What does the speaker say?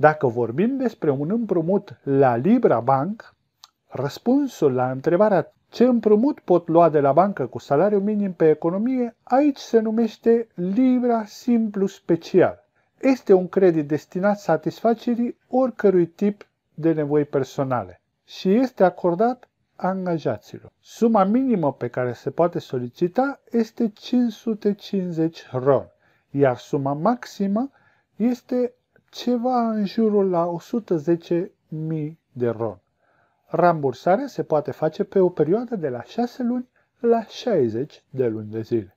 Dacă vorbim despre un împrumut la Libra Bank, răspunsul la întrebarea ce împrumut pot lua de la bancă cu salariu minim pe economie, aici se numește Libra Simplu Special. Este un credit destinat satisfacerii oricărui tip de nevoi personale și este acordat angajaților. Suma minimă pe care se poate solicita este 550 RON, iar suma maximă este ceva în jurul la 110.000 de ron. Rambursarea se poate face pe o perioadă de la 6 luni la 60 de luni de zile.